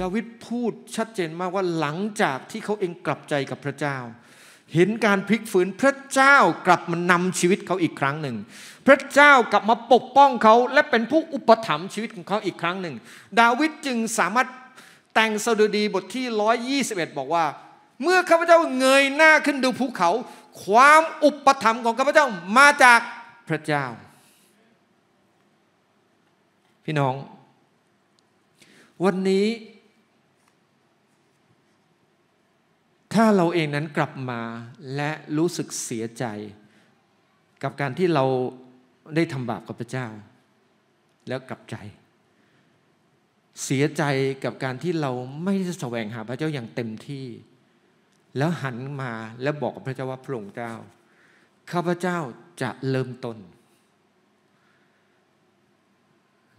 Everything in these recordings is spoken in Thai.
ดาวิดพูดชัดเจนมากว่าหลังจากที่เขาเองกลับใจกับพระเจ้า เห็นการพลิกฟื้นพระเจ้ากลับมานำชีวิตเขาอีกครั้งหนึ่ง พระเจ้ากลับมาปกป้องเขา และเป็นผู้อุปถัมภ์ชีวิตของเขาอีกครั้งหนึ่ง ดาวิดจึงสามารถแต่งสดุดีบทที่ 121 บอกว่า เมื่อข้าพเจ้าเงยหน้าขึ้นดูภูเขา ความอุปถัมภ์ของข้าพเจ้ามาจากพระเจ้า พี่น้อง วันนี้ถ้าเราเองนั้นกลับมาและรู้สึกเสียใจ กับการที่เราได้ทำบาปกับพระเจ้า แล้วกลับใจ เสียใจกับการที่เราไม่ได้แสวงหาพระเจ้าอย่างเต็มที่แล้วหันมาและบอกกับพระเจ้าว่าพระองค์เจ้าข้าพระเจ้าจะเริ่มต้น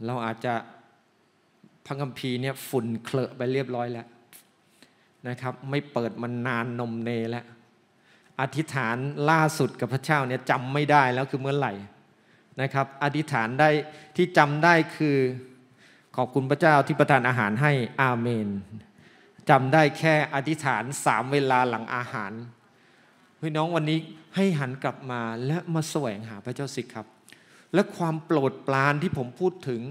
เราอาจจะพังคัมภีร์เนี่ยฝุ่นเคลอะไปเรียบร้อยแล้วนะครับไม่เปิดมานานนมเนแล้ว อธิษฐานล่าสุดกับพระเจ้าเนี่ยจำไม่ได้แล้วคือเมื่อไหร่นะครับอธิษฐานได้ที่จำได้คือขอบคุณพระเจ้าที่ประทานอาหารให้อาเมนจำได้แค่อธิษฐานสามเวลาหลังอาหารพี่น้องวันนี้ให้หันกลับมาและมาแสวงหาพระเจ้าสิครับและความโปรดปรานที่ผมพูดถึง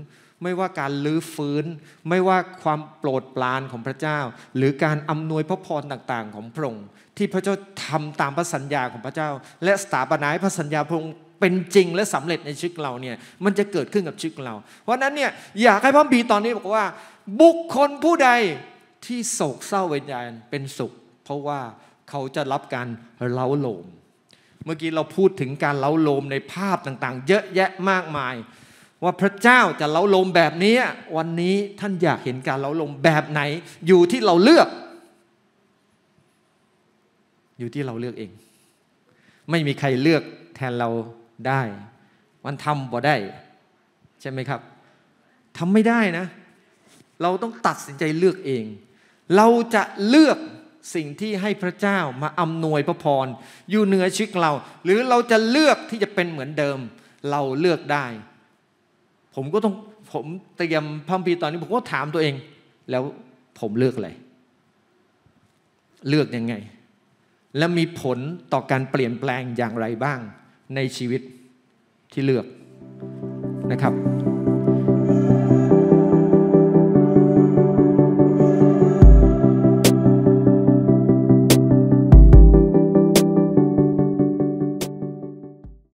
ไม่ว่าการลื้อฟื้น ไม่ว่าความโปรดปรานของพระเจ้า หรือการอำนวยพระพรต่างๆของพระองค์ที่พระเจ้าทำตามพระสัญญาของพระเจ้า และสถาปนาพระสัญญาพระองค์เป็นจริงและสำเร็จในชีวิตเราเนี่ยมันจะเกิดขึ้นกับชีวิตเราเพราะนั้นเนี่ยอยากให้พระบีตอนนี้บอกว่า บุคคลผู้ใดที่โศกเศร้าเวญญาณเป็นสุข เพราะว่าเขาจะรับการเล้าโลมเมื่อกี้เราพูดถึงการเล้าโลมในภาพต่าง ๆ เยอะแยะมากมาย ว่าพระเจ้าจะเล้าโลมแบบนี้วันนี้ท่านอยากเห็นการเล้าโลมแบบไหน อยู่ที่เราเลือก อยู่ที่เราเลือกเอง ไม่มีใครเลือกแทนเราได้ มันทำบ่ได้ ใช่ไหมครับทำไม่ได้นะ เราต้องตัดสินใจเลือกเอง เราจะเลือกสิ่งที่ให้พระเจ้ามาอำนวยพระพร อยู่เหนือชีวิตเรา หรือเราจะเลือกที่จะเป็นเหมือนเดิม เราเลือกได้ ผมก็ต้องผมเตรียมพัมพีตอนนี้ ผมก็ถามตัวเอง แล้วผมเลือกอะไร เลือกยังไง และมีผลต่อการเปลี่ยนแปลงอย่างไรบ้างในชีวิตที่เลือกนะครับ